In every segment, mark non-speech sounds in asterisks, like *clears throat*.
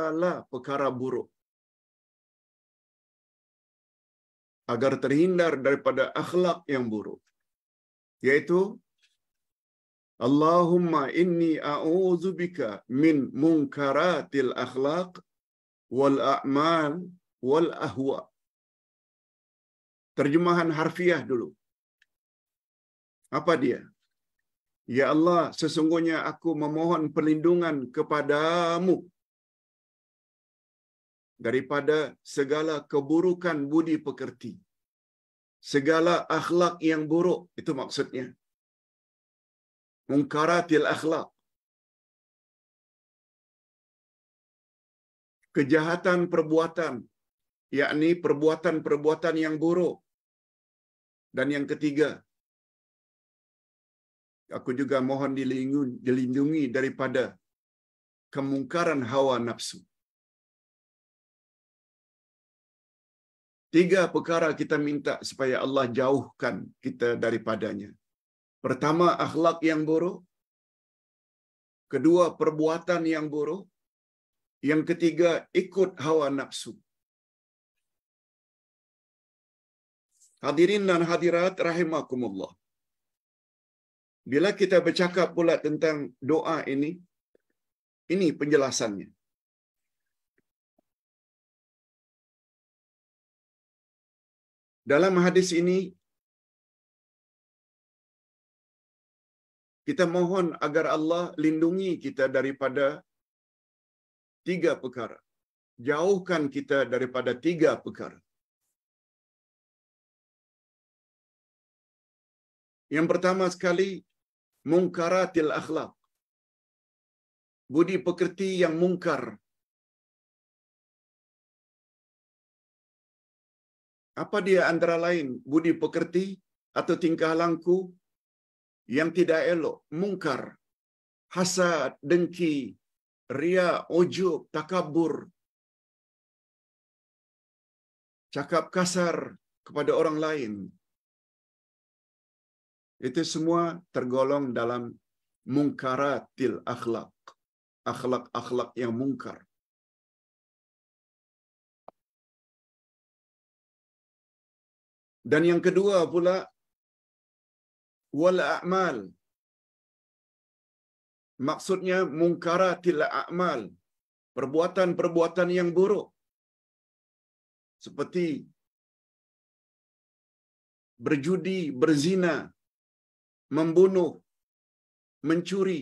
segala perkara buruk. Agar terhindar daripada akhlak yang buruk. Yaitu Allahumma inni a'udzubika min munkaratil akhlaq wal a'mal wal ahwa. Terjemahan harfiah dulu. Apa dia? Ya Allah, sesungguhnya aku memohon perlindungan kepadamu daripada segala keburukan budi pekerti. Segala akhlak yang buruk, itu maksudnya. Mungkaratil akhlak. Kejahatan perbuatan, yakni perbuatan-perbuatan yang buruk. Dan yang ketiga, aku juga mohon dilindungi daripada kemungkaran hawa nafsu. tiga perkara kita minta supaya Allah jauhkan kita daripadanya. Pertama, akhlak yang buruk. Kedua, perbuatan yang buruk. Yang ketiga, ikut hawa nafsu. Hadirin dan hadirat rahimakumullah. Bila kita bercakap pula tentang doa ini, ini penjelasannya. Dalam hadis ini kita mohon agar Allah lindungi kita daripada tiga perkara. Jauhkan kita daripada tiga perkara. Yang pertama sekali, mungkaratil akhlak. Budi pekerti yang mungkar. Apa dia antara lain? Budi pekerti atau tingkah laku yang tidak elok, mungkar, hasad, dengki, ria, ujub, takabur, cakap kasar kepada orang lain. Itu semua tergolong dalam mungkaratil akhlak. Akhlak-akhlak yang mungkar. Dan yang kedua pula wal a'mal. Maksudnya mungkaratil a'mal, perbuatan-perbuatan yang buruk. Seperti berjudi, berzina, membunuh, mencuri,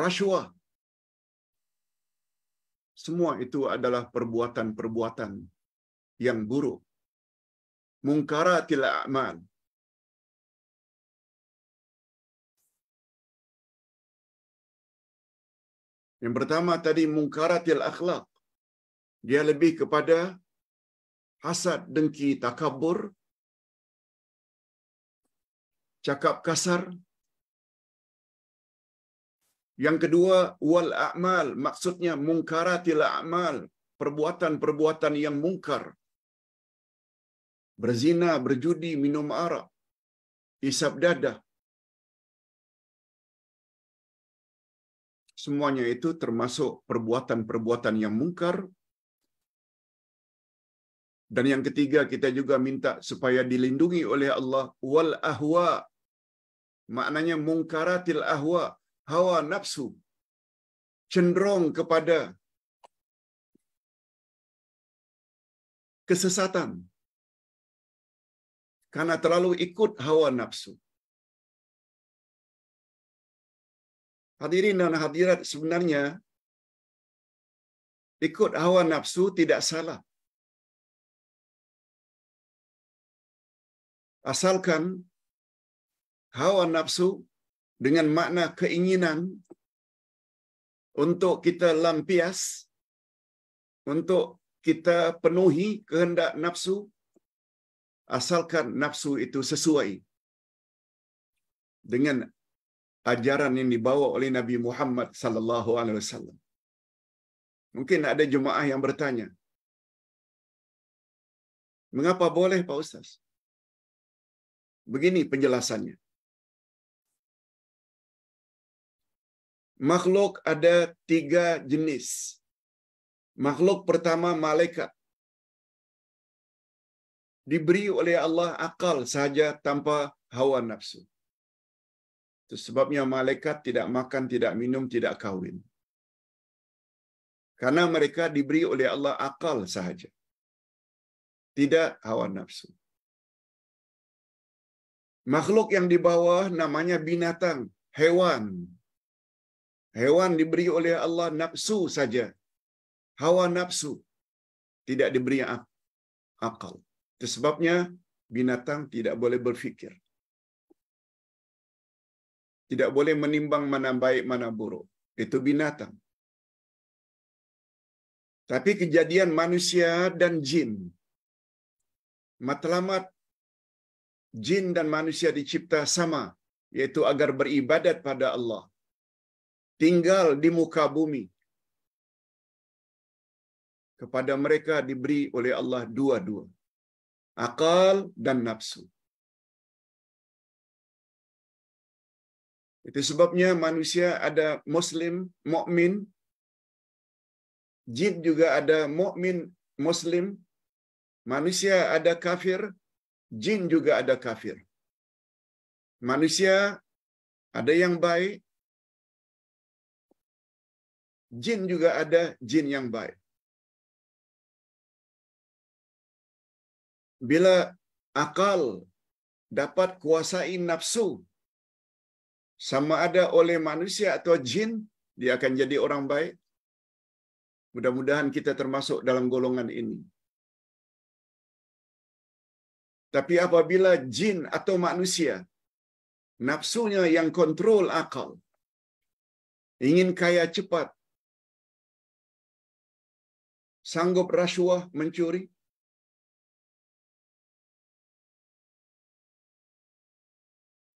rasuah. Semua itu adalah perbuatan-perbuatan yang buruk munkaratil a'mal. Yang pertama tadi mungkaratil akhlak. Dia lebih kepada hasad, dengki, takabur, cakap kasar. Yang kedua, wal a'mal, maksudnya mungkaratil a'mal, perbuatan-perbuatan yang mungkar, berzina, berjudi, minum arak, isap dada. Semuanya itu termasuk perbuatan-perbuatan yang mungkar. Dan yang ketiga kita juga minta supaya dilindungi oleh Allah wal ahwa. Maknanya mungkaratil ahwa, hawa nafsu. Cenderung kepada kesesatan, karena terlalu ikut hawa nafsu. Hadirin dan hadirat sebenarnya ikut hawa nafsu tidak salah. Asalkan hawa nafsu dengan makna keinginan untuk kita lampias, untuk kita penuhi kehendak nafsu, asalkan nafsu itu sesuai dengan ajaran yang dibawa oleh Nabi Muhammad sallallahu alaihi wasallam. Mungkin ada jemaah yang bertanya, mengapa boleh Pak Ustaz? Begini penjelasannya. Makhluk ada tiga jenis. Makhluk pertama malaikat diberi oleh Allah akal saja tanpa hawa nafsu. Itu sebabnya malaikat tidak makan, tidak minum, tidak kawin. Karena mereka diberi oleh Allah akal sahaja. Tidak hawa nafsu. Makhluk yang di bawah namanya binatang, hewan. Hewan diberi oleh Allah nafsu saja. Hawa nafsu. Tidak diberi akal sebabnya binatang tidak boleh berfikir. Tidak boleh menimbang mana baik, mana buruk. Itu binatang. Tapi kejadian manusia dan jin. Matlamat jin dan manusia dicipta sama, yaitu agar beribadat pada Allah. Tinggal di muka bumi. Kepada mereka diberi oleh Allah dua-dua akal dan nafsu. Itu sebabnya manusia ada muslim, mukmin. Jin juga ada mukmin, muslim. Manusia ada kafir, jin juga ada kafir. Manusia ada yang baik, jin juga ada jin yang baik. Bila akal dapat kuasai nafsu, sama ada oleh manusia atau jin, dia akan jadi orang baik. Mudah-mudahan kita termasuk dalam golongan ini. Tapi apabila jin atau manusia, nafsunya yang kontrol akal, ingin kaya cepat, sanggup rasuah mencuri,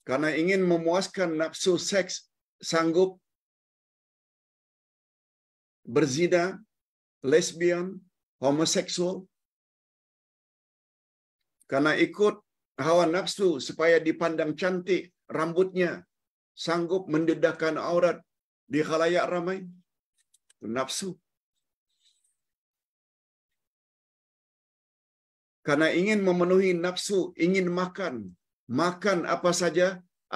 karena ingin memuaskan nafsu seks sanggup berzina, lesbian, homoseksual. Karena ikut hawa nafsu supaya dipandang cantik rambutnya, sanggup mendedahkan aurat di khalayak ramai. Nafsu. Karena ingin memenuhi nafsu, ingin makan, makan apa saja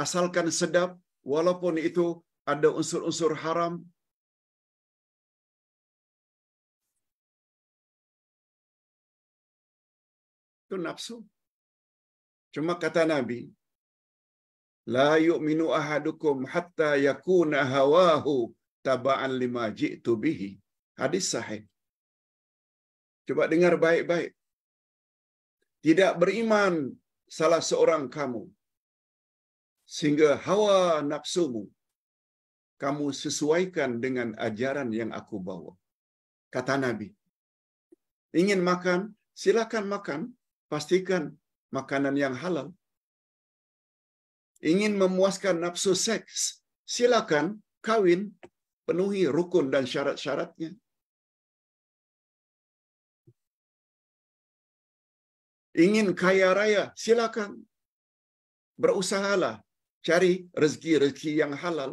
asalkan sedap walaupun itu ada unsur-unsur haram. Itu nafsu. Cuma kata Nabi, la yu'minu ahadukum hatta yakuna hawahu taba'an lima ji'tu bihi. Hadis sahih. Coba dengar baik-baik. Tidak beriman salah seorang kamu sehingga hawa nafsumu kamu sesuaikan dengan ajaran yang aku bawa. Kata Nabi, ingin makan, silakan makan, pastikan makanan yang halal. Ingin memuaskan nafsu seks, silakan kawin, penuhi rukun dan syarat-syaratnya. ingin kaya raya, silakan. Berusahalah cari rezeki-rezeki yang halal.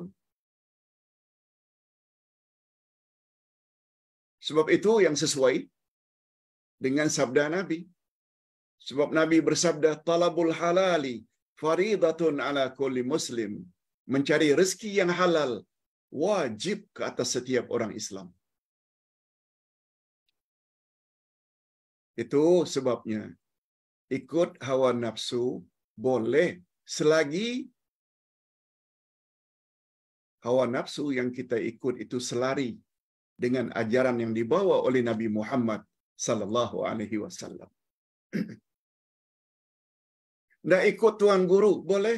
Sebab itu yang sesuai dengan sabda Nabi. Sebab Nabi bersabda, Talabul halali faridatun ala kulli muslim. Mencari rezeki yang halal wajib ke atas setiap orang Islam. Itu sebabnya ikut hawa nafsu boleh selagi hawa nafsu yang kita ikut itu selari dengan ajaran yang dibawa oleh Nabi Muhammad sallallahu alaihi wasallam. *clears throat* Nak ikut tuan guru boleh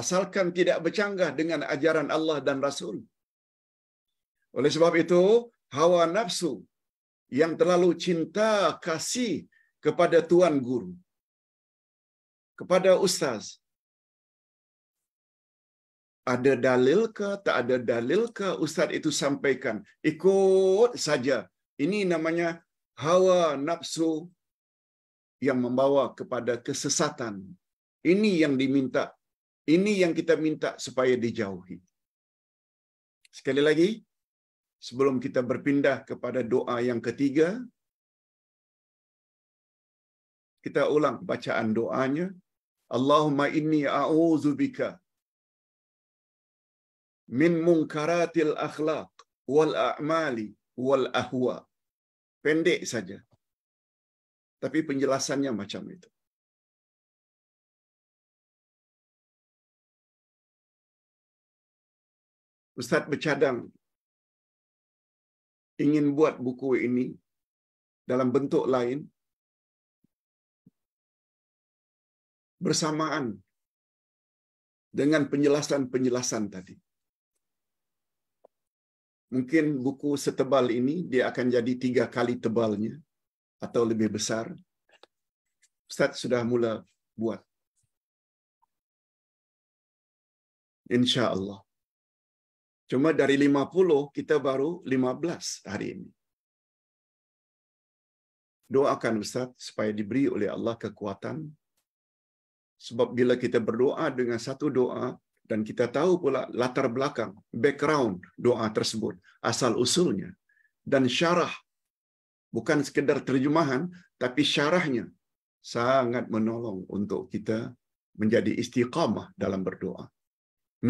asalkan tidak bercanggah dengan ajaran Allah dan Rasul. Oleh sebab itu, hawa nafsu yang terlalu cinta kasih kepada tuan guru, kepada ustaz. Ada dalil ke, tak ada dalil ke ustaz itu sampaikan. Ikut saja. Ini namanya hawa nafsu yang membawa kepada kesesatan. Ini yang diminta. Ini yang kita minta supaya dijauhi. Sekali lagi, sebelum kita berpindah kepada doa yang ketiga, kita ulang bacaan doanya. Allahumma inni bika min munkaratil akhlaq wal a'mali wal ahwa. Pendek saja. Tapi penjelasannya macam itu. Ustaz bercadang ingin buat buku ini dalam bentuk lain bersamaan dengan penjelasan-penjelasan tadi. Mungkin buku setebal ini dia akan jadi tiga kali tebalnya atau lebih besar. Ustaz sudah mula buat. Insya Allah. Cuma dari 50 kita baru 15 hari ini. Doakan Ustaz supaya diberi oleh Allah kekuatan Sebab bila kita berdoa dengan satu doa dan kita tahu pula latar belakang, background doa tersebut, asal usulnya dan syarah bukan sekedar terjemahan tapi syarahnya sangat menolong untuk kita menjadi istiqamah dalam berdoa.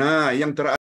Nah, yang terakhir